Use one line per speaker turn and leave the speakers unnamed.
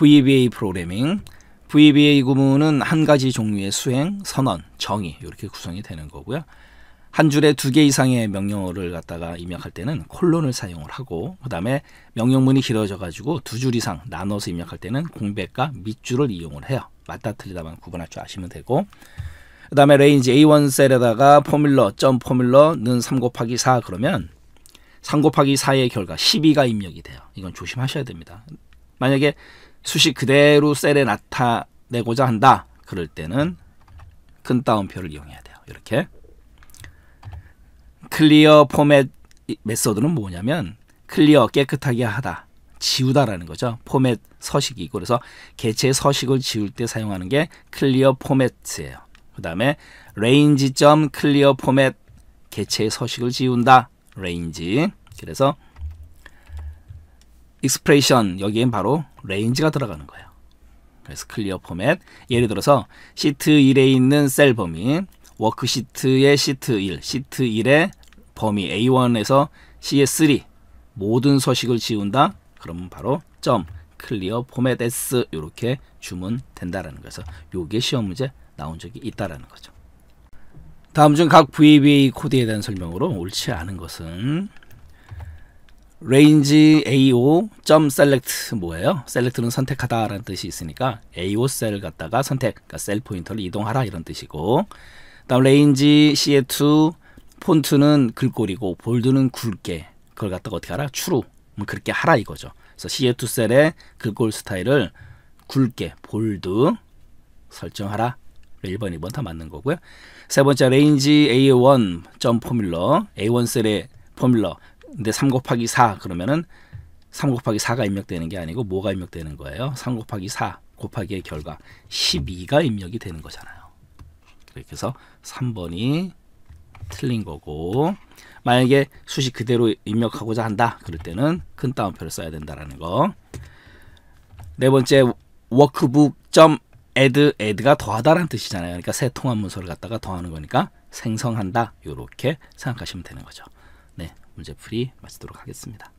VBA 프로그래밍 VBA 구문은 한 가지 종류의 수행, 선언, 정의 이렇게 구성이 되는 거고요. 한 줄에 두 개 이상의 명령어를 갖다가 입력할 때는 콜론을 사용을 하고 그다음에 명령문이 길어져 가지고 두 줄 이상 나눠서 입력할 때는 공백과 밑줄을 이용을 해요. 맞다 틀리다만 구분할 줄 아시면 되고 그다음에 레인지 A1 셀에다가 포뮬러 점 포뮬러는 3 곱하기 4 그러면 3 곱하기 4의 결과 12가 입력이 돼요. 이건 조심하셔야 됩니다. 만약에 수식 그대로 셀에 나타내고자 한다. 그럴 때는 큰 따옴표를 이용해야 돼요. 이렇게. 클리어 포맷 메서드는 뭐냐면 클리어 깨끗하게 하다. 지우다라는 거죠. 포맷 서식이고 그래서 개체 서식을 지울 때 사용하는 게 클리어 포맷이에요. 그 다음에 range.clear 포맷 개체 서식을 지운다. range. 그래서 익스프레션 이 여기엔 바로 레인지가 들어가는 거예요. 그래서 클리어 포맷 예를 들어서 시트 1에 있는 셀 범위 워크시트의 시트 1 시트 1의 범위 A1에서 CS3 모든 서식을 지운다 그러면 바로 점 클리어 포맷 S 이렇게 주문 된다라는 거죠. 요게 시험 문제 나온 적이 있다라는 거죠. 다음 중 각 VBA 코드에 대한 설명으로 옳지 않은 것은 range AO 점 select 뭐예요? 셀렉트는 선택하다라는 뜻이 있으니까 AO 셀 갖다가 선택, 그러니까 셀 포인터를 이동하라 이런 뜻이고 다음 range CA2 폰트는 글꼴이고 볼드는 굵게 그걸 갖다가 어떻게 하라? 추루 그렇게 하라 이거죠. 그래서 CA2 셀의 글꼴 스타일을 굵게 볼드 설정하라 1번, 2번 다 맞는 거고요. 세 번째 레인지 A1 점 포뮬러, A1 셀의 포뮬러 근데 삼 곱하기 사 그러면은 삼 곱하기 사가 입력되는 게 아니고 뭐가 입력되는 거예요? 삼 곱하기 사 곱하기의 결과 십이가 입력이 되는 거잖아요. 그래서 삼번이 틀린 거고 만약에 수식 그대로 입력하고자 한다 그럴 때는 큰 따옴표를 써야 된다라는 거. 네 번째 워크북 점 add add가 더하다라는 뜻이잖아요. 그러니까 새 통합 문서를 갖다가 더하는 거니까 생성한다. 이렇게 생각하시면 되는 거죠. 네. 문제 풀이 마치도록 하겠습니다.